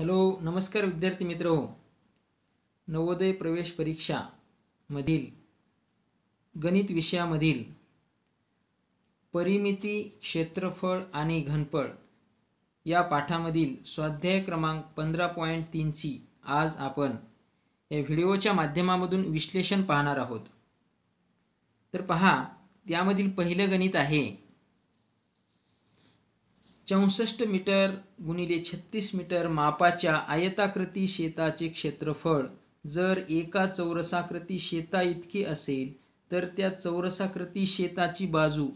hello नमस्कार विद्यार्थी मित्र हो नवोदय प्रवेश परीक्षा मधील गणित विषयामधील परिमिती क्षेत्रफळ आणि घनफळ या पाठामधील स्वाध्याय क्रमांक पंधरा पॉईंट तीनची आज आपण या व्हिडिओच्या माध्यमामधून विश्लेषण पाहणार आहोत तर पहा त्यामधील पहिलं गणित आहे चौसष्ट मीटर गुणिले छत्तीस मीटर मापाच्या आयताकृती शेताचे क्षेत्रफळ जर एका चौरसाकृती शेता इतकी असेल तर त्या चौरसाकृती शेताची बाजू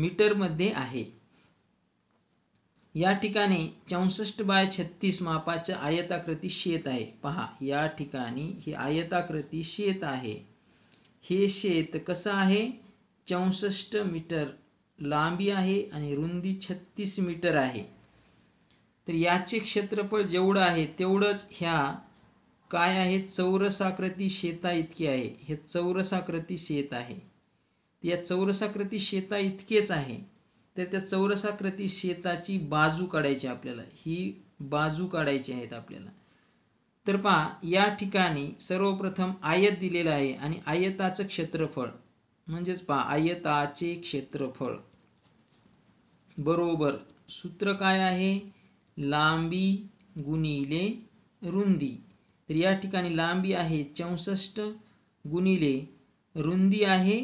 मीटरमध्ये आहे या ठिकाणी चौसष्ट बाय छत्तीस मापाच्या आयताकृती शेत आहे पहा या ठिकाणी हे आयताकृती शेत आहे हे शेत कसं आहे चौसष्ट मीटर लांबी आहे आणि रुंदी छत्तीस मीटर आहे तर याचे क्षेत्रफळ जेवढं आहे तेवढंच ह्या काय आहे चौरसाकृती शेता इतकी आहे हे चौरसाकृती शेत आहे या चौरसाकृती शेता इतकेच आहे तर त्या चौरसाकृती शेताची बाजू काढायची आपल्याला ही बाजू काढायची आहेत आपल्याला तर पहा या ठिकाणी सर्वप्रथम आयत दिलेलं आहे आणि आयताचं क्षेत्रफळ म्हणजेच पहा आयताचे क्षेत्रफळ बरोबर सूत्र काय आहे लांबी गुणिले रुंदी तर या ठिकाणी लांबी आहे चौसष्ट गुणिले रुंदी आहे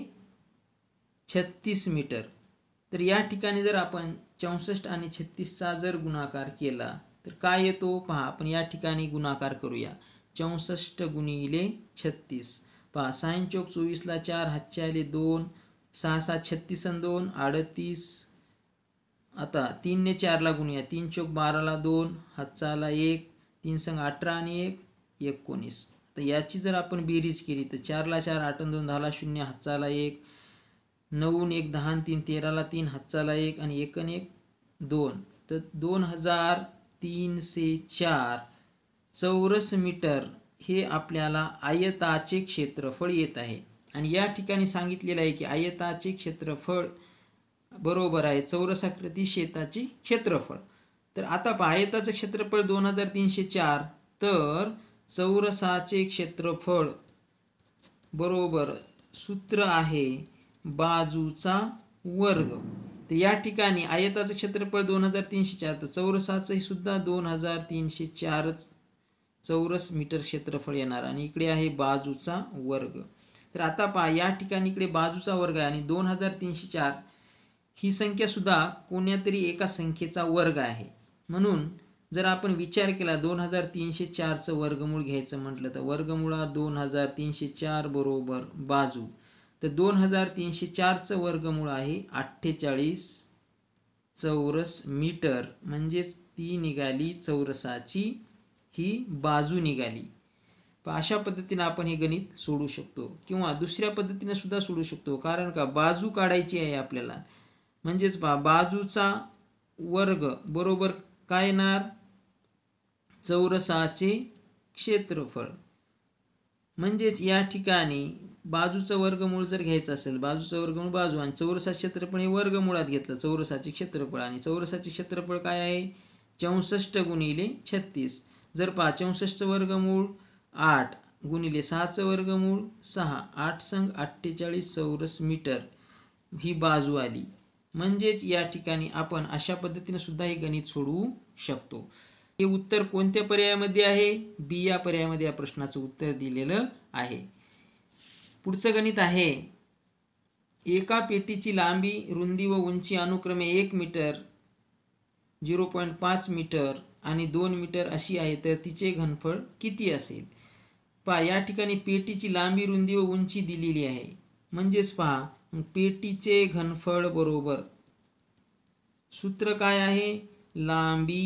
छत्तीस मीटर तर या ठिकाणी जर आपण चौसष्ट आणि छत्तीसचा जर गुणाकार केला तर काय येतो पहा आपण या ठिकाणी गुणाकार करूया चौसष्ट गुणिले छत्तीस पहा साईन चौक चोवीसला चार हातच्या दोन सहा सात छत्तीस आणि दोन अडतीस आता तीनने चारला गुणूया तीन चौक बाराला दोन हातचाला एक तीन संघ अठरा आणि एक एकोणीस तर याची जर आपण बेरीज केली तर चारला चार आठ दोन दहाला शून्य हातचाला एक नऊन एक दहा तीन तेराला तीन हातचाला एक आणि एकन एक दोन तर दोन हजार तीनशे चार चौरस मीटर हे आपल्याला आयताचे क्षेत्रफळ येत आहे आणि या ठिकाणी सांगितलेलं आहे की आयताचे क्षेत्रफळ बरोबर आहे चौरसाकृती शेताची क्षेत्रफळ तर आता पहा आयताचं क्षेत्रफळ दोन हजार तीनशे चार तर चौरसाचे क्षेत्रफळ बरोबर सूत्र आहे बाजूचा वर्ग तर या ठिकाणी आयताचं क्षेत्रफळ दोन हजार तीनशे चार तर चौरसाचंही सुद्धा दोन हजार तीनशे चारच चौरस मीटर क्षेत्रफळ येणार आणि इकडे आहे बाजूचा वर्ग तर आता पहा या ठिकाणी इकडे बाजूचा वर्ग आहे आणि दोन हजार तीनशे चार ही संख्यासुद्धा कोण्यातरी एका संख्येचा वर्ग आहे म्हणून जर आपण विचार केला दोन हजार तीनशे चारचं वर्गमूळ घ्यायचं म्हटलं तर वर्गमुळा दोन हजार तीनशे चार बरोबर बाजू तर दोन हजार तीनशे चारचं वर्गमूळ आहे अठ्ठेचाळीस चौरस मीटर म्हणजेच ती निघाली चौरसाची ही बाजू निघाली अशा पद्धतीनं आपण हे गणित सोडू शकतो किंवा दुसऱ्या पद्धतीने सुद्धा सोडू शकतो कारण का बाजू काढायची आहे आपल्याला म्हणजेच पहा बाजूचा वर्ग बरोबर काय येणार चौरसाचे क्षेत्रफळ म्हणजेच या ठिकाणी बाजूचं वर्गमूळ जर घ्यायचं असेल बाजूचं वर्गमूळ बाजू आणि चौरसा क्षेत्रफळ हे वर्गमुळात घेतलं चौरसाचे क्षेत्रफळ आणि चौरसाचे क्षेत्रफळ काय आहे चौसष्ट गुणिले छत्तीस जर वर्ग वर्गमूळ आठ गुणिले सहाचं वर्गमूळ सहा आठ संघ अठ्ठेचाळीस चौरस मीटर ही बाजू आली म्हणजेच या ठिकाणी आपण अशा पद्धतीने सुद्धा हे गणित सोडवू शकतो हे उत्तर कोणत्या पर्यायामध्ये आहे बी या पर्यायामध्ये या प्रश्नाचं उत्तर दिलेलं आहे पुढचं गणित आहे एका पेटीची लांबी रुंदी व उंची अनुक्रमे एक मीटर झिरो पॉईंट पाच मीटर आणि दोन मीटर अशी आहे तर तिचे घनफळ किती असेल पहा या ठिकाणी पेटीची लांबी रुंदी व उंची दिलेली आहे म्हणजेच पहा पेटीचे घनफळ बरोबर सूत्र काय आहे लांबी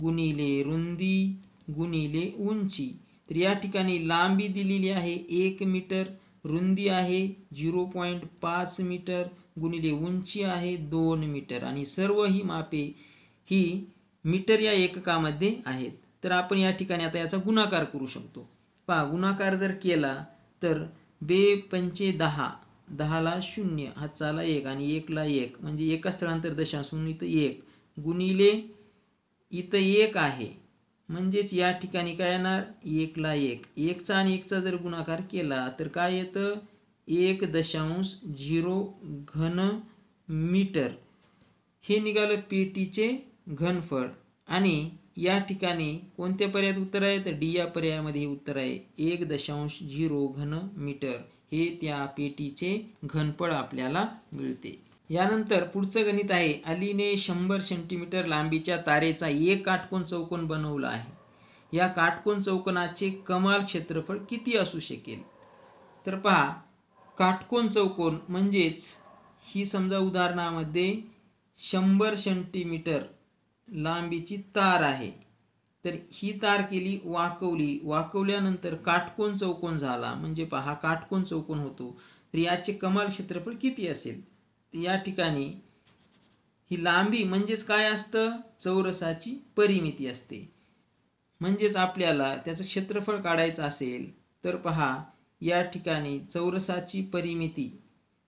गुणिले रुंदी गुणिले उंची तर या ठिकाणी लांबी दिलेली आहे एक मीटर रुंदी आहे झिरो पॉईंट पाच मीटर गुणिले उंची आहे दोन मीटर आणि सर्व ही मापे ही मीटर या एककामध्ये आहेत तर आपण या ठिकाणी आता याचा गुणाकार करू शकतो पहा गुणाकार जर केला तर बे पंचे दहा दहाला शून्य हाचाला एक आणि एकला एक म्हणजे एका स्थळांतर दशांशून इथं एक गुणिले इथं एक आहे म्हणजेच या ठिकाणी काय येणार एकला एक एकचा आणि एकचा जर गुणाकार केला तर काय येतं एक दशांश झिरो घन मीटर हे निघालं पेटीचे घनफळ आणि या ठिकाणी कोणत्या पर्यायात उत्तर आहे तर डी या पर्यायामध्ये उत्तर आहे एक दशांश झिरो घन मीटर हे त्या पेटीचे घनफळ आपल्याला मिळते यानंतर पुढचं गणित आहे अलीने शंभर सेंटीमीटर लांबीच्या तारेचा एक काटकोन चौकोन बनवला आहे या काटकोन चौकोनाचे कमाल क्षेत्रफळ किती असू शकेल तर पहा काटकोन चौकोन म्हणजेच ही समजा उदाहरणामध्ये शंभर सेंटीमीटर लांबीची तार आहे तर ही तार केली वाकवली वाकवल्यानंतर काटकोण चौकोन झाला म्हणजे पहा काटकोण चौकोन होतो तर याचे कमाल क्षेत्रफळ किती असेल या ठिकाणी ही लांबी म्हणजेच काय असतं चौरसाची परिमिती असते म्हणजेच आपल्याला त्याचं क्षेत्रफळ काढायचं असेल तर पहा या ठिकाणी चौरसाची परिमिती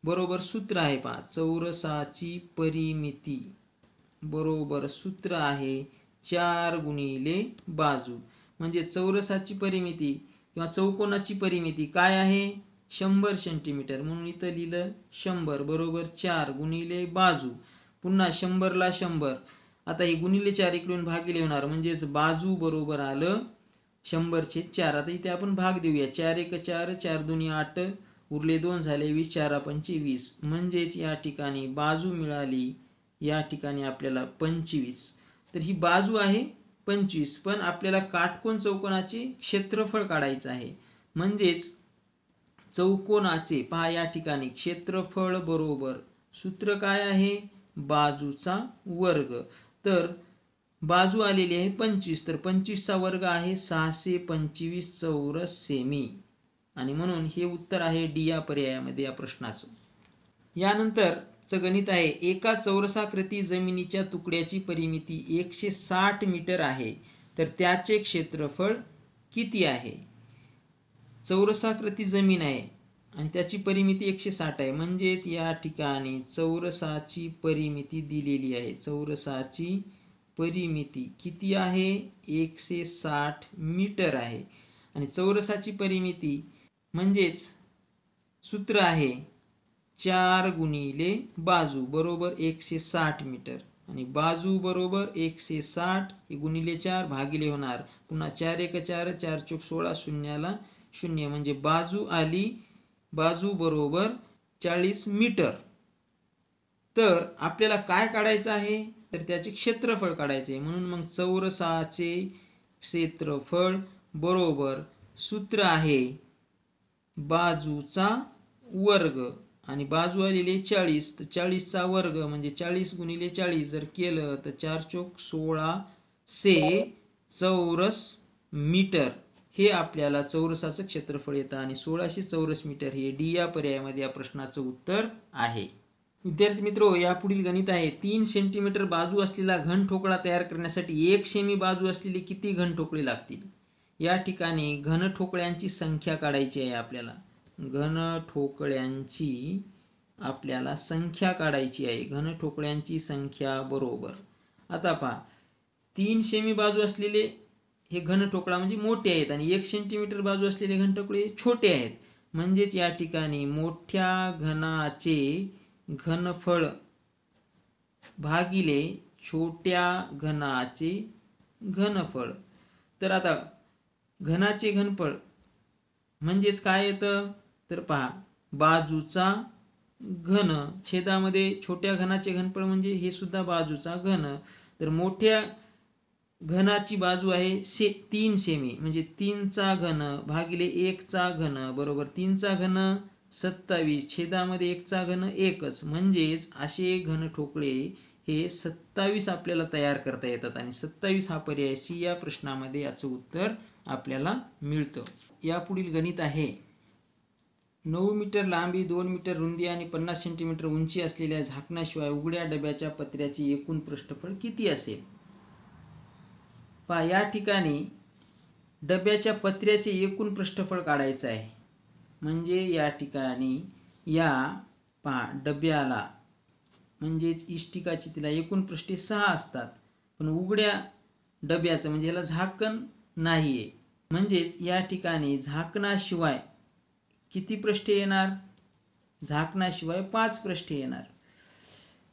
बरोबर सूत्र आहे पहा चौरसाची परिमिती बरोबर सूत्र आहे चार गुणिले बाजू म्हणजे चौरसाची परिमिती किंवा चौकोनाची परिमिती काय आहे शंभर सेंटीमीटर म्हणून इथं लिहिलं शंभर बरोबर चार गुणिले बाजू पुन्हा शंभरला शंभर आता हे गुणिले चार इकडून भाग लिहणार म्हणजेच बाजू बरोबर आलं शंभरचे चार आता इथे आपण भाग देऊया चार एक चार चार दोन्ही आठ उरले दोन झाले वीस चार पंचे वीस म्हणजेच या ठिकाणी बाजू मिळाली या ठिकाणी आपल्याला पंचवीस तर ही बाजू आहे पंचवीस पण आपल्याला काटकोण चौकोनाचे क्षेत्रफळ काढायचं आहे म्हणजेच चौकोनाचे पहा या ठिकाणी क्षेत्रफळ बरोबर सूत्र काय आहे बाजूचा वर्ग तर बाजू आलेली आहे पंचवीस तर पंचवीसचा वर्ग आहे सहाशे पंचवीस चौरस सेमी आणि म्हणून हे उत्तर आहे डी या पर्यायामध्ये या प्रश्नाचं यानंतर चं गणित आहे एका चौरसाकृती जमिनीच्या तुकड्याची परिमिती एकशे साठ मीटर आहे तर त्याचे क्षेत्रफळ किती आहे चौरसाकृती जमीन आहे आणि त्याची परिमिती एकशे साठ आहे म्हणजेच या ठिकाणी चौरसाची परिमिती दिलेली आहे चौरसाची परिमिती किती आहे एकशे साठ मीटर आहे आणि चौरसाची परिमिती म्हणजेच सूत्र आहे चार गुणिले बाजू बरोबर एकशे साठ मीटर आणि बाजू बरोबर एकशे साठ गुणिले चार भागिले होणार पुन्हा चार एक चार चार चोक सोळा शून्याला शून्य म्हणजे बाजू आली बाजू बरोबर चाळीस मीटर तर आपल्याला काय काढायचं आहे तर त्याचे क्षेत्रफळ काढायचे म्हणून मग चौरसाचे क्षेत्रफळ बरोबर सूत्र आहे बाजूचा वर्ग आणि बाजू आलेली चाळीस तर चाळीसचा वर्ग म्हणजे चाळीस गुणिले चाळीस जर केलं तर चार चोक सोळा से चौरस मीटर हे आपल्याला चौरसाचं क्षेत्रफळ येतं आणि सोळाशे चौरस मीटर हे डी या पर्यायामध्ये या प्रश्नाचं उत्तर आहे विद्यार्थी मित्रो यापुढील गणित आहे तीन सेंटीमीटर बाजू असलेला घन ठोकळा तयार करण्यासाठी एक सेमी बाजू असलेले किती घन ठोकळे लागतील या ठिकाणी घन ठोकळ्यांची संख्या काढायची आहे आपल्याला घन ठोकळ्यांची आपल्याला संख्या काढायची आहे घन ठोकळ्यांची संख्या बरोबर आता पहा तीन सेमी बाजू असलेले हे घन ठोकळा म्हणजे मोठे आहेत आणि एक सेंटीमीटर बाजू असलेले ठोकळे छोटे आहेत म्हणजेच या ठिकाणी मोठ्या घनाचे घनफळ भागिले छोट्या घनाचे घनफळ तर आता घनाचे घनफळ म्हणजेच काय येतं तर पहा बाजूचा घन छेदामध्ये छोट्या घनाचे घनफळ म्हणजे हे सुद्धा बाजूचा घन तर मोठ्या घनाची बाजू आहे से तीन सेमी म्हणजे तीनचा घन भागिले एकचा घन बरोबर तीनचा घन सत्तावीस छेदामध्ये एकचा घन एकच म्हणजेच असे घन ठोकळे हे सत्तावीस आपल्याला तयार करता येतात आणि सत्तावीस हा पर्याय सी या प्रश्नामध्ये याचं उत्तर आपल्याला मिळतं यापुढील गणित आहे नऊ मीटर लांबी दोन मीटर रुंदी आणि पन्नास सेंटीमीटर उंची असलेल्या झाकणाशिवाय उघड्या डब्याच्या पत्र्याचे एकूण पृष्ठफळ किती असेल पहा या ठिकाणी डब्याच्या पत्र्याचे एकूण पृष्ठफळ काढायचं आहे म्हणजे या ठिकाणी या पहा डब्याला म्हणजेच इष्टिकाची तिला एकूण पृष्ठे सहा असतात पण उघड्या डब्याचं म्हणजे याला झाकण नाही आहे म्हणजेच या ठिकाणी झाकणाशिवाय किती पृष्ठे येणार झाकण्याशिवाय पाच पृष्ठे येणार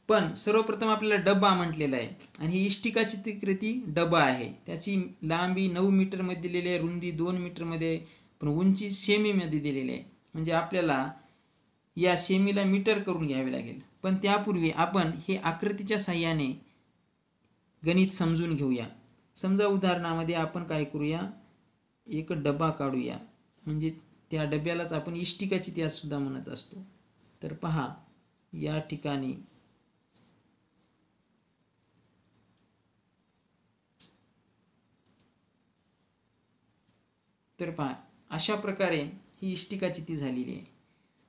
पण सर्वप्रथम आपल्याला डब्बा म्हटलेला आहे आणि ही इष्टिका कृती डबा आहे त्याची लांबी नऊ मीटरमध्ये दिलेली आहे रुंदी दोन मीटरमध्ये पण उंची सेमीमध्ये दिलेली आहे म्हणजे आपल्याला या सेमीला मीटर करून घ्यावे लागेल पण त्यापूर्वी आपण हे आकृतीच्या साह्याने गणित समजून घेऊया समजा उदाहरणामध्ये आपण काय करूया एक डबा काढूया म्हणजे त्या डब्यालाच आपण इष्टिकाची त्यास सुद्धा म्हणत असतो तर पहा या ठिकाणी तर पहा अशा प्रकारे ही इष्टिका चिती झालेली आहे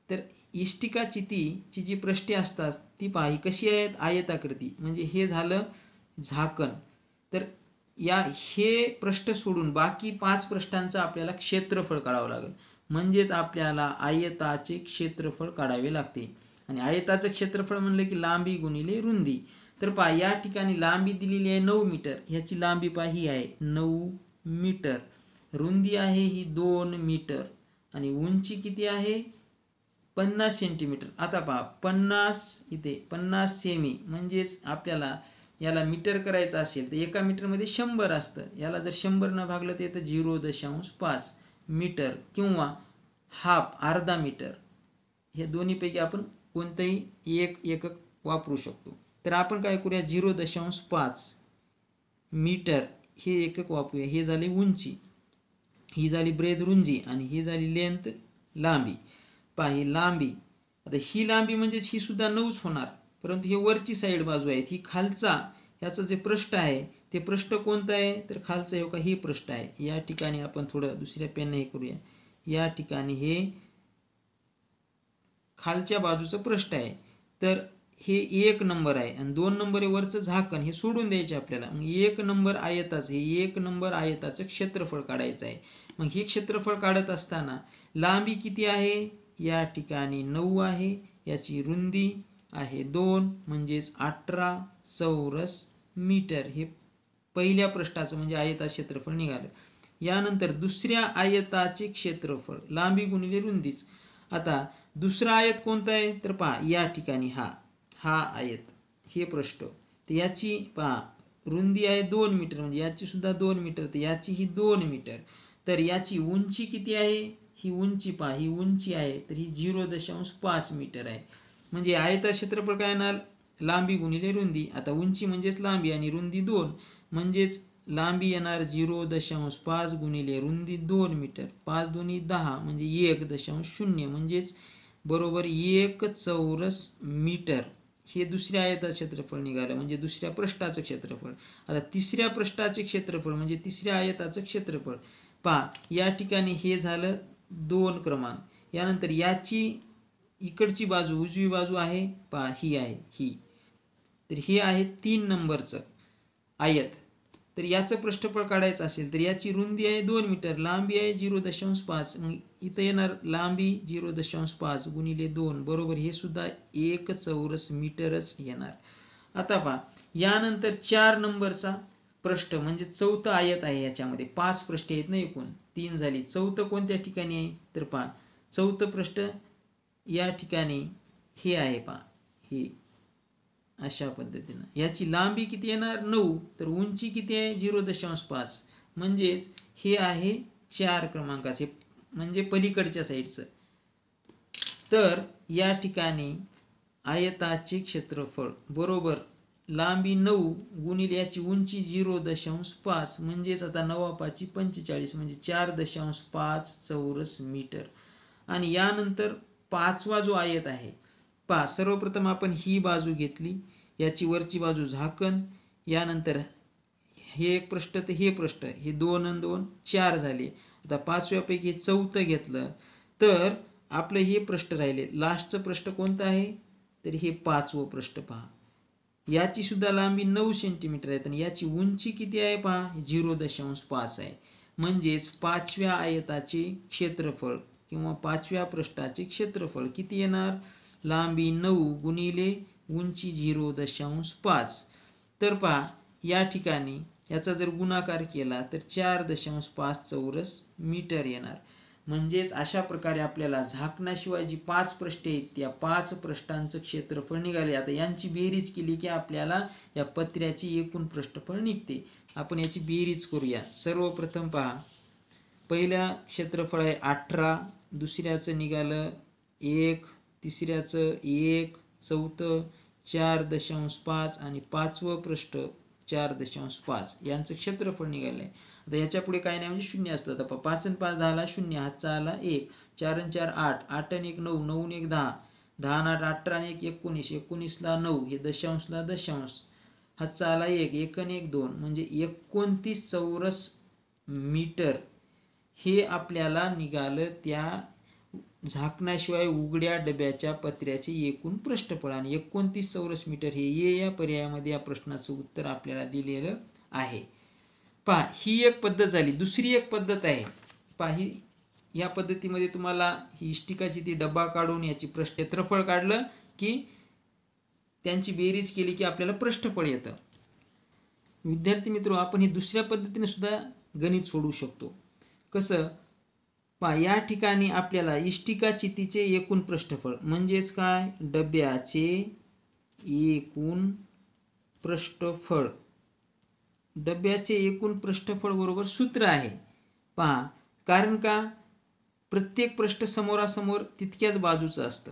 तर इष्टिका चितीची जी पृष्ठे असतात ती पहा ही कशी आहेत आयताकृती म्हणजे हे झालं झाकण तर या हे पृष्ठ सोडून बाकी पाच पृष्ठांचं आपल्याला क्षेत्रफळ काढावं लागेल म्हणजेच आपल्याला आयताचे क्षेत्रफळ काढावे लागते आणि आयताचं क्षेत्रफळ म्हणलं की लांबी गुणिले रुंदी तर पहा या ठिकाणी लांबी दिलेली आहे नऊ मीटर ह्याची लांबी पहा ही आहे नऊ मीटर रुंदी आहे ही दोन मीटर आणि उंची किती आहे पन्नास सेंटीमीटर आता पहा पन्नास इथे पन्नास सेमी म्हणजेच आपल्याला याला मीटर करायचं असेल तर एका मीटरमध्ये शंभर असतं याला जर न भागलं ते तर झिरो दशांश पाच मीटर किंवा हाफ अर्धा मीटर हे दोन्हीपैकी आपण कोणतंही एक एकक वापरू शकतो तर आपण काय करूया झिरो दशांश पाच मीटर हे एकक वापरूया हे झाली उंची ही झाली ब्रेद रुंजी आणि ही झाली लेंथ लांबी पाहि ही लांबी आता ही लांबी म्हणजेच ही सुद्धा नऊच होणार परंतु हे वरची साईड बाजू आहे ही खालचा ह्याचं जे पृष्ठ आहे ते पृष्ठ कोणतं आहे तर खालचं योगा हे पृष्ठ आहे या ठिकाणी आपण थोडं दुसऱ्या पेनने हे करूया या ठिकाणी हे खालच्या बाजूचं पृष्ठ आहे तर हे एक नंबर आहे आणि दोन नंबर वरचं झाकण हे सोडून द्यायचे आपल्याला मग एक नंबर आयताच हे एक नंबर आयताचं क्षेत्रफळ काढायचं आहे मग हे क्षेत्रफळ काढत असताना लांबी किती आहे या ठिकाणी नऊ आहे याची रुंदी आहे दोन म्हणजेच अठरा चौरस मीटर हे पहिल्या पृष्ठाचं म्हणजे आयता क्षेत्रफळ निघालं यानंतर दुसऱ्या आयताचे क्षेत्रफळ लांबी गुणिले रुंदीच आता दुसरा आयत कोणता आहे तर पहा या ठिकाणी हा हा आयत हे पृष्ठ तर याची पहा रुंदी आहे दोन मीटर म्हणजे याची सुद्धा दोन मीटर तर याची ही दोन मीटर तर याची उंची किती आहे ही उंची पहा ही उंची आहे तर ही झिरो दशांश पाच मीटर आहे म्हणजे आयता क्षेत्रफळ काय येणार लांबी गुणिले रुंदी आता उंची म्हणजेच लांबी आणि रुंदी दोन म्हणजेच लांबी येणार झिरो दशांश पाच गुणिले रुंदी दोन मीटर पाच दोन्ही दहा म्हणजे एक दशांश शून्य म्हणजेच बरोबर एक चौरस मीटर हे दुसऱ्या आयता क्षेत्रफळ निघालं म्हणजे दुसऱ्या पृष्ठाचं क्षेत्रफळ आता तिसऱ्या पृष्ठाचे क्षेत्रफळ म्हणजे तिसऱ्या आयताचं क्षेत्रफळ पहा या ठिकाणी हे झालं दोन क्रमांक यानंतर याची इकडची बाजू उजवी बाजू आहे पहा ही आहे ही तर हे आहे तीन नंबरचं आयत तर याचं पृष्ठफळ काढायचं असेल तर याची रुंदी आहे दोन मीटर लांबी आहे झिरो दशांश पाच मग इथं येणार लांबी झिरो दशांश पाच गुणिले दोन बरोबर हे सुद्धा एक चौरस मीटरच येणार आता पहा यानंतर चार नंबरचा पृष्ठ म्हणजे चौथं आयत आहे याच्यामध्ये पाच पृष्ठ आहेत ना एकूण तीन झाली चौथं कोणत्या ठिकाणी आहे तर पहा चौथं पृष्ठ या ठिकाणी हे आहे पहा हे अशा पद्धतीनं याची लांबी किती येणार नऊ तर उंची किती आहे झिरो दशांश पाच म्हणजेच हे आहे चार क्रमांकाचे म्हणजे पलीकडच्या साईडचं तर या ठिकाणी आयताचे क्षेत्रफळ बरोबर लांबी नऊ गुणिले याची उंची झिरो दशांश पाच म्हणजेच आता नवापाची पंचेचाळीस म्हणजे चार दशांश पाच चौरस मीटर आणि यानंतर पाचवा जो आयत आहे पहा सर्वप्रथम आपण ही बाजू घेतली याची वरची बाजू झाकण यानंतर हे एक पृष्ठ तर हे पृष्ठ हे दोन आणि दोन चार झाले आता पाचव्यापैकी चौथं घेतलं तर आपलं हे पृष्ठ राहिले लास्टचं पृष्ठ कोणतं आहे तर हे पाचवं पृष्ठ पहा याची सुद्धा लांबी नऊ सेंटीमीटर आहे आणि याची उंची किती आहे पहा झिरो दशांश पाच आहे म्हणजेच पाचव्या आयताचे क्षेत्रफळ किंवा पाचव्या पृष्ठाचे क्षेत्रफळ किती येणार लांबी नऊ गुणिले उंची झिरो दशांश पाच तर पहा या ठिकाणी याचा जर गुणाकार केला तर चार दशांश पाच चौरस मीटर येणार म्हणजेच अशा प्रकारे आपल्याला झाकण्याशिवाय जी पाच पृष्ठे आहेत त्या पाच पृष्ठांचं क्षेत्रफळ निघाले आता यांची बेरीज केली की आपल्याला या पत्र्याची एकूण पृष्ठफळ निघते आपण याची बेरीज करूया सर्वप्रथम पहा पहिल्या क्षेत्रफळ आहे अठरा दुसऱ्याचं निघालं एक तिसऱ्याचं एक चौथं चार दशांश पाच आणि पाचवं पृष्ठ चार दशांश पाच यांचं क्षेत्रफळ निघालं आहे आता याच्या पुढे काय नाही म्हणजे शून्य असतं आता पाच आणि पाच दहाला शून्य हातचा आला एक चार आणि चार आठ आठ आणि एक नऊ नऊ एक दहा दहा आठ अठरा आणि एक एकोणीस एकोणीसला नऊ हे दशांशला दशांश हातचा आला एक एक आणि एक दोन म्हणजे एकोणतीस चौरस मीटर हे आपल्याला निघालं त्या झाकण्याशिवाय उघड्या डब्याच्या पत्र्याचे एकूण आणि एकोणतीस चौरस मीटर हे ये या पर्यायामध्ये या प्रश्नाचं उत्तर आपल्याला दिलेलं आहे पहा ही एक पद्धत झाली दुसरी एक पद्धत आहे पहा ही या पद्धतीमध्ये तुम्हाला ही इष्टिकाची ती डब्बा काढून याची प्रश्न क्षेत्रफळ काढलं की त्यांची बेरीज केली की आपल्याला पृष्ठफळ येतं विद्यार्थी मित्र आपण हे दुसऱ्या पद्धतीने सुद्धा गणित सोडवू शकतो कसं पा या ठिकाणी आपल्याला इष्टिका चितीचे एकूण पृष्ठफळ म्हणजेच काय डब्याचे एकूण पृष्ठफळ डब्याचे एकूण पृष्ठफळ बरोबर सूत्र आहे पहा कारण का प्रत्येक पृष्ठ समोरासमोर तितक्याच बाजूचं असतं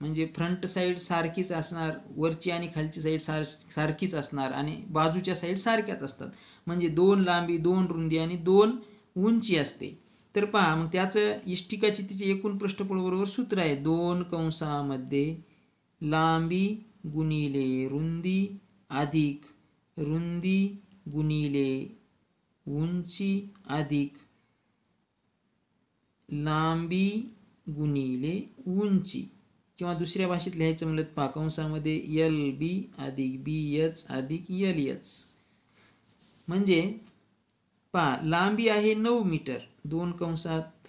म्हणजे फ्रंट साईड सारखीच असणार वरची आणि खालची साईड सार सारखीच असणार आणि बाजूच्या साईड सारख्याच असतात म्हणजे दोन लांबी दोन रुंदी आणि दोन उंची असते तर पहा मग त्याचं इष्टिकाची तिची एकूण बरोबर सूत्र आहे दोन कंसामध्ये लांबी गुणिले रुंदी अधिक रुंदी गुणिले उंची अधिक लांबी गुणिले उंची किंवा दुसऱ्या भाषेत लिहायचं म्हणलं पहा कंसामध्ये एल बी अधिक बी एच अधिक एल एच म्हणजे पहा लांबी आहे नऊ मीटर दोन कंसात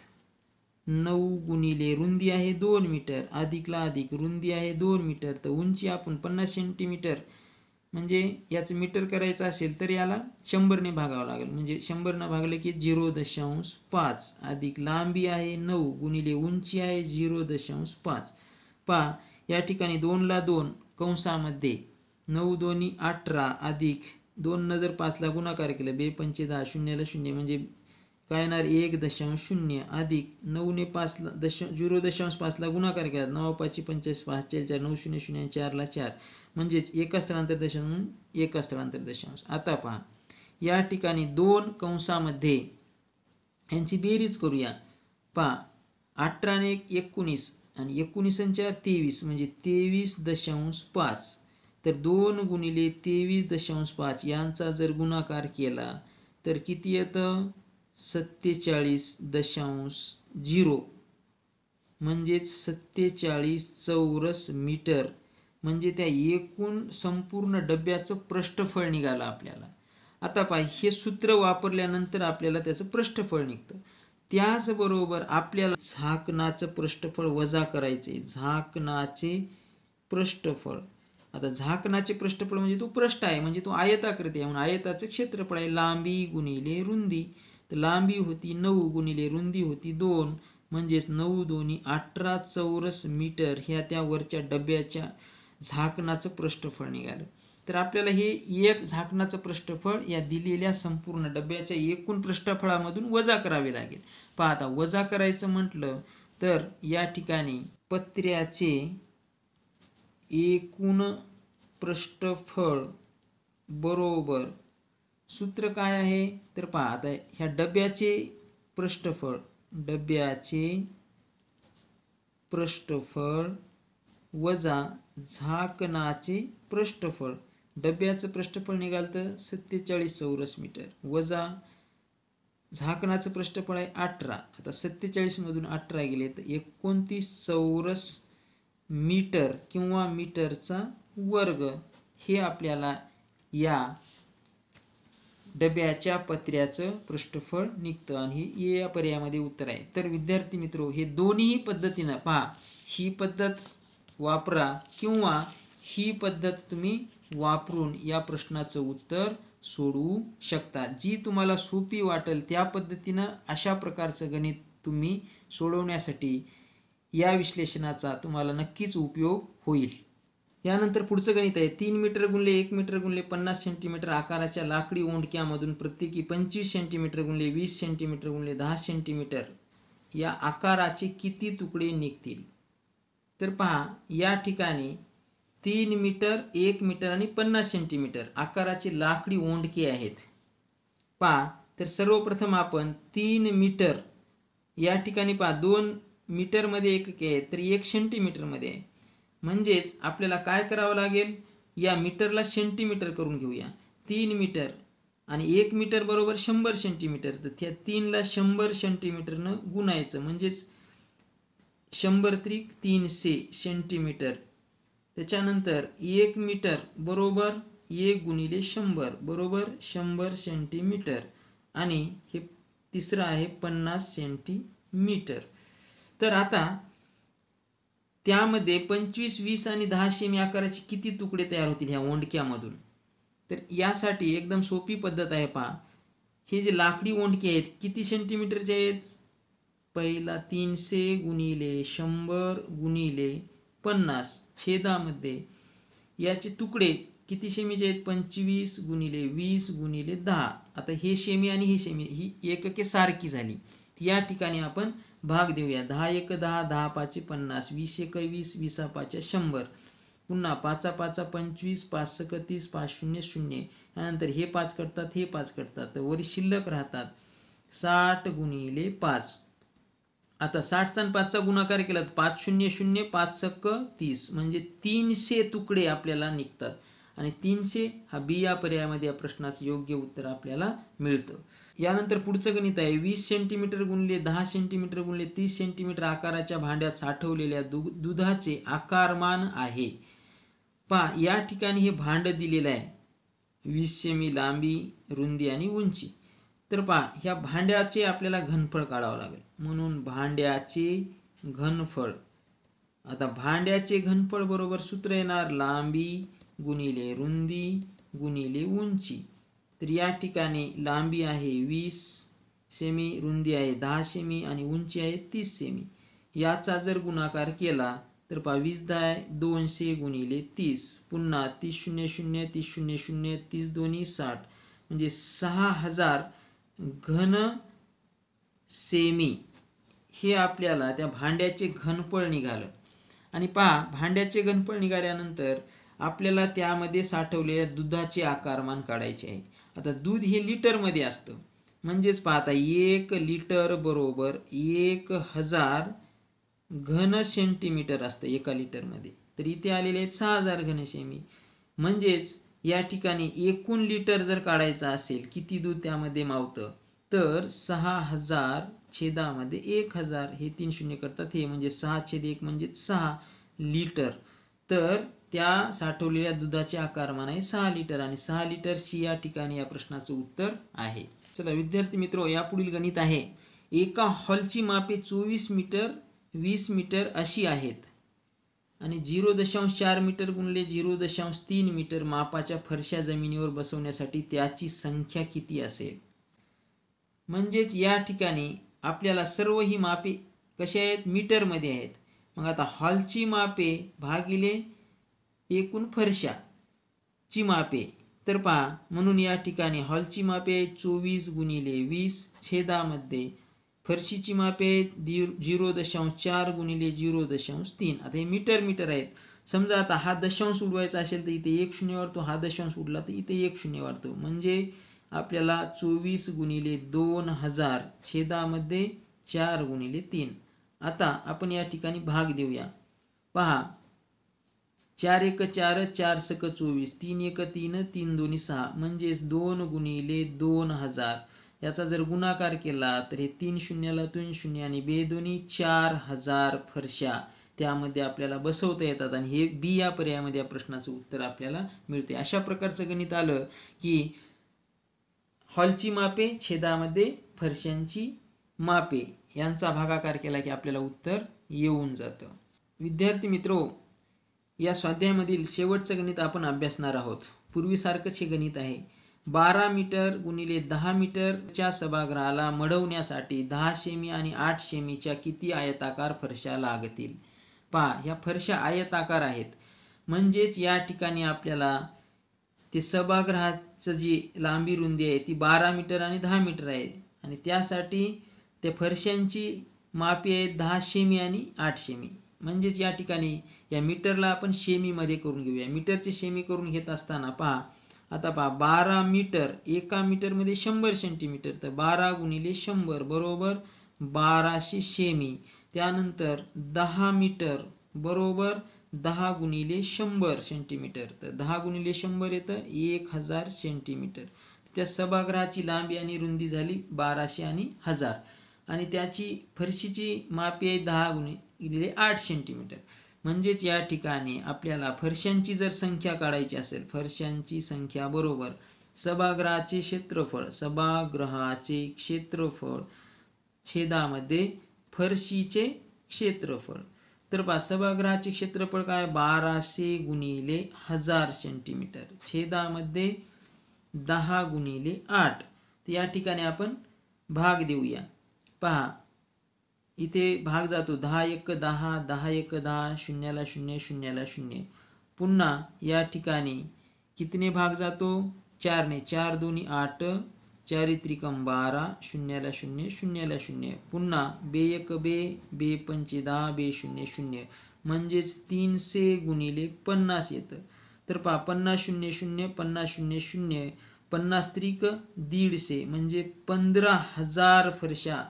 नऊ गुणिले रुंदी आहे दोन मीटर अधिकला अधिक रुंदी आहे दोन मीटर तर उंची आपण पन्नास सेंटीमीटर म्हणजे याचं मीटर करायचं असेल तर याला शंभरने भागावं लागेल म्हणजे शंभरनं भागलं की झिरो दशांश पाच अधिक लांबी आहे नऊ गुणिले उंची आहे झिरो दशांश पाच पा या ठिकाणी दोनला दोन कंसामध्ये नऊ दोन्ही अठरा अधिक दोन जर पाचला गुणाकार केला बे दहा शून्याला शून्य म्हणजे काय येणार एक दशांश शून्य अधिक नऊने पाचला दश झिरो दशांश पाचला गुणाकार केला नऊ पाचशे पंचेचाळीस पाचशे चार नऊ शून्य शून्य चारला चार म्हणजेच एका स्थळांतर दशांश म्हणून एका स्थळांतर दशांश आता पहा या ठिकाणी दोन कंसामध्ये यांची बेरीज करूया पहा अठराने एक एकोणीस आणि एकोणीस चार तेवीस म्हणजे तेवीस दशांश पाच तर दोन गुणिले तेवीस दशांश पाच यांचा जर गुणाकार केला तर किती येतं सत्तेचाळीस दशांश झिरो म्हणजेच सत्तेचाळीस चौरस मीटर म्हणजे त्या एकूण संपूर्ण डब्याचं पृष्ठफळ निघालं आपल्याला आता पाय हे सूत्र वापरल्यानंतर आपल्याला त्याचं पृष्ठफळ निघतं त्याचबरोबर आपल्याला झाकणाचं पृष्ठफळ वजा करायचे झाकणाचे पृष्ठफळ आता झाकणाचे पृष्ठफळ म्हणजे तो पृष्ठ आहे म्हणजे तो आयताकृती आहे म्हणून आयताचं क्षेत्रफळ आहे लांबी गुणिले रुंदी तर लांबी होती नऊ गुणिले रुंदी होती दोन म्हणजेच नऊ दोन्ही अठरा चौरस मीटर ह्या त्या वरच्या डब्याच्या झाकणाचं पृष्ठफळ निघालं तर आपल्याला हे एक झाकणाचं पृष्ठफळ या दिलेल्या संपूर्ण डब्याच्या एकूण पृष्ठफळामधून वजा करावे लागेल पहा आता वजा करायचं म्हटलं तर या ठिकाणी पत्र्याचे एकूण पृष्ठफळ बरोबर सूत्र काय आहे तर पहा आता ह्या डब्याचे पृष्ठफळ डब्याचे पृष्ठफळ वजा झाकणाचे पृष्ठफळ डब्याचं पृष्ठफळ निघाल तर सत्तेचाळीस चौरस मीटर वजा झाकणाचं पृष्ठफळ आहे अठरा आता सत्तेचाळीसमधून अठरा गेले तर एकोणतीस चौरस मीटर किंवा मीटरचा वर्ग हे आपल्याला या डब्याच्या पत्र्याचं पृष्ठफळ निघतं आणि हे या पर्यायामध्ये उत्तर आहे तर विद्यार्थी मित्र हे दोन्ही पद्धतीनं पहा ही पद्धत वापरा किंवा ही पद्धत तुम्ही वापरून या प्रश्नाचं उत्तर सोडवू शकता जी तुम्हाला सोपी वाटेल त्या पद्धतीनं अशा प्रकारचं गणित तुम्ही सोडवण्यासाठी या विश्लेषणाचा तुम्हाला नक्कीच उपयोग होईल यानंतर पुढचं गणित आहे तीन मीटर गुणले एक मीटर गुणले पन्नास सेंटीमीटर आकाराच्या लाकडी ओंडक्यामधून प्रत्येकी पंचवीस सेंटीमीटर गुणले वीस सेंटीमीटर गुणले दहा सेंटीमीटर या आकाराचे किती तुकडे निघतील तर पहा या ठिकाणी तीन मीटर एक मीटर आणि पन्नास सेंटीमीटर आकाराचे लाकडी ओंडके आहेत पहा तर सर्वप्रथम आपण तीन मीटर या ठिकाणी पहा दोन मीटरमध्ये एकक आहे तर एक सेंटीमीटरमध्ये आहे म्हणजेच आपल्याला काय करावं लागेल या मीटरला सेंटीमीटर करून घेऊया तीन मीटर आणि एक मीटर बरोबर शंभर सेंटीमीटर तर त्या तीनला शंभर सेंटीमीटरनं गुणायचं म्हणजेच शंभर त्रिक तीनशे सेंटीमीटर त्याच्यानंतर एक मीटर बरोबर एक गुणिले शंभर बरोबर शंभर सेंटीमीटर आणि हे तिसरं आहे पन्नास सेंटीमीटर तर आता त्यामध्ये पंचवीस वीस आणि दहा शेमी आकाराचे किती तुकडे तयार होतील ह्या ओंडक्यामधून तर यासाठी एकदम सोपी पद्धत आहे पहा हे जे लाकडी ओंडके आहेत किती सेंटीमीटरचे आहेत पहिला तीनशे गुणिले शंभर गुणिले पन्नास छेदामध्ये याचे तुकडे किती शेमीचे आहेत पंचवीस गुणिले वीस गुणिले दहा आता हे शेमी आणि हे सेमी ही एकके सारखी झाली या ठिकाणी आपण भाग देऊया दहा एक दहा दहा पाच पन्नास वीस एक वीस वीसा पाच शंभर पुन्हा पाच पाचा पंचवीस पाच सकतीस तीस पाच शून्य शून्य यानंतर हे पाच करतात हे पाच करतात तर वर शिल्लक राहतात साठ गुणिले पाच आता साठचा आणि पाचचा गुणाकार केला तर पाच शून्य शून्य पाच सक्क तीस म्हणजे तीनशे तुकडे आपल्याला निघतात आणि तीनशे हा बी या पर्यायामध्ये या प्रश्नाचं योग्य उत्तर आपल्याला मिळतं यानंतर पुढचं गणित आहे वीस सेंटीमीटर गुणले दहा सेंटीमीटर गुणले तीस सेंटीमीटर आकाराच्या भांड्यात साठवलेल्या दु दुधाचे आकारमान आहे पा या ठिकाणी हे भांड दिलेलं आहे वीस सेमी लांबी रुंदी आणि उंची तर पा ह्या भांड्याचे आपल्याला घनफळ काढावं लागेल म्हणून भांड्याचे घनफळ आता भांड्याचे घनफळ बरोबर सूत्र येणार लांबी गुणिले रुंदी गुणिले उंची तर या ठिकाणी लांबी आहे वीस सेमी रुंदी आहे दहा सेमी आणि उंची आहे तीस सेमी याचा जर गुणाकार केला तर पहा वीस दहा दोनशे गुणिले तीस पुन्हा तीस शून्य शून्य तीस शून्य शून्य तीस दोन्ही साठ म्हणजे सहा हजार घन सेमी हे आपल्याला त्या भांड्याचे घनफळ निघालं आणि पहा भांड्याचे घनफळ निघाल्यानंतर आपल्याला त्यामध्ये साठवलेल्या दुधाचे आकारमान काढायचे आहे आता दूध हे लिटरमध्ये असतं म्हणजेच पाहता एक लिटर बरोबर एक हजार घन सेंटीमीटर असतं एका लिटरमध्ये तर इथे आलेले आहेत सहा हजार घनशेमी म्हणजेच या ठिकाणी एकूण लिटर जर काढायचा असेल किती दूध त्यामध्ये मावतं तर सहा हजार छेदामध्ये एक हजार हे तीन शून्य करतात हे म्हणजे सहा छेद एक म्हणजे सहा लिटर तर त्या साठवलेल्या दुधाचे आकारमान आहे सहा लिटर आणि सहा लिटरशी या ठिकाणी या प्रश्नाचं उत्तर आहे चला विद्यार्थी मित्र यापुढील गणित आहे एका हॉलची मापे चोवीस मीटर वीस मीटर अशी आहेत आणि झिरो दशांश चार मीटर गुणले झिरो दशांश तीन मीटर मापाच्या फरशा जमिनीवर बसवण्यासाठी त्याची संख्या किती असेल म्हणजेच या ठिकाणी आपल्याला सर्व ही मापे कशी आहेत मीटरमध्ये आहेत मग आता हॉलची मापे भागिले एकूण फरशा ची मापे तर पहा म्हणून या ठिकाणी हॉलची मापे चोवीस गुणिले वीस छेदामध्ये फरशीची मापे आहेत झिरो दशांश चार गुणिले झिरो दशांश तीन आता हे मीटर मीटर आहेत समजा आता हा दशांश उडवायचा असेल तर इथे एक शून्य वाढतो हा दशांश उडला तर इथे एक शून्य वाढतो म्हणजे आपल्याला चोवीस गुणिले दोन हजार छेदामध्ये चार गुणिले तीन आता आपण या ठिकाणी भाग देऊया पहा चार एक चार चार सक चोवीस तीन एक तीन तीन दोन्ही सहा म्हणजेच दोन गुणिले दोन हजार याचा जर गुणाकार केला तर हे तीन शून्याला तीन शून्य आणि बे दोन्ही चार हजार फरशा त्यामध्ये आपल्याला बसवता येतात आणि हे बी या पर्यायामध्ये या प्रश्नाचं उत्तर आपल्याला मिळते अशा प्रकारचं गणित आलं की हॉलची मापे छेदामध्ये फरशांची मापे यांचा भागाकार केला की आपल्याला उत्तर येऊन जातं विद्यार्थी मित्रो या स्वाध्यायामधील शेवटचं गणित आपण अभ्यासणार आहोत पूर्वीसारखंच हे गणित आहे बारा मीटर गुणिले दहा मीटरच्या सभागृहाला मडवण्यासाठी दहा शेमी आणि आठ शेमीच्या किती आयताकार फरशा लागतील पहा ह्या फरशा आयताकार आहेत म्हणजेच या ठिकाणी आपल्याला ते सभागृहाचं जी लांबी रुंदी आहे ती बारा मीटर आणि दहा मीटर आहे आणि त्यासाठी त्या फरशांची मापी आहेत दहा शेमी आणि आठ शेमी म्हणजेच या ठिकाणी या मीटरला आपण शेमीमध्ये करून घेऊया मीटरचे शेमी करून घेत असताना पहा आता पहा बारा मीटर एका मीटरमध्ये शंभर सेंटीमीटर तर बारा गुणिले शंभर बरोबर बाराशे शेमी त्यानंतर दहा मीटर बरोबर दहा गुणिले शंभर सेंटीमीटर तर दहा गुणिले शंभर येतं एक हजार सेंटीमीटर त्या सभागृहाची लांबी आणि रुंदी झाली बाराशे आणि हजार आणि त्याची फरशीची मापी आहे दहा गुणिले आठ सेंटीमीटर म्हणजेच या ठिकाणी आपल्याला फरशांची जर संख्या काढायची असेल फरशांची संख्या बरोबर सभागृहाचे क्षेत्रफळ सभागृहाचे क्षेत्रफळ छेदामध्ये फरशीचे क्षेत्रफळ तर पहा सभागृहाचे क्षेत्रफळ काय बाराशे गुणिले हजार सेंटीमीटर छेदामध्ये दहा गुणिले आठ तर या ठिकाणी आपण भाग देऊया पहा इथे भाग जातो दहा एक दहा दहा एक दहा शून्याला शून्य शून्याला शून्य पुन्हा या ठिकाणी कितीने भाग जातो चारने चार दोन्ही आठ चारित्रिकम बारा शून्याला शून्य शून्यला शून्य पुन्हा बे एक बे बे पंचे दहा बे शून्य शून्य म्हणजेच तीनशे गुणिले पन्नास येतं तर पहा पन्नास शून्य शून्य पन्नास शून्य शून्य पन्नास त्रिक दीडशे म्हणजे पंधरा हजार फरशा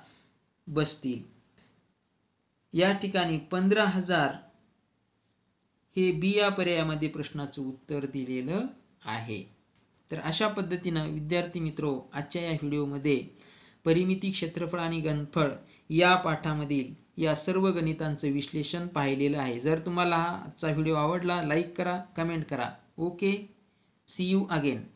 बसतील या ठिकाणी पंधरा हजार हे बी या पर्यायामध्ये प्रश्नाचं उत्तर दिलेलं आहे तर अशा पद्धतीनं विद्यार्थी मित्रो आजच्या या व्हिडिओमध्ये परिमिती क्षेत्रफळ आणि गणफळ या पाठामधील या सर्व गणितांचं विश्लेषण पाहिलेलं आहे जर तुम्हाला हा आजचा व्हिडिओ आवडला लाईक करा कमेंट करा ओके सी यू अगेन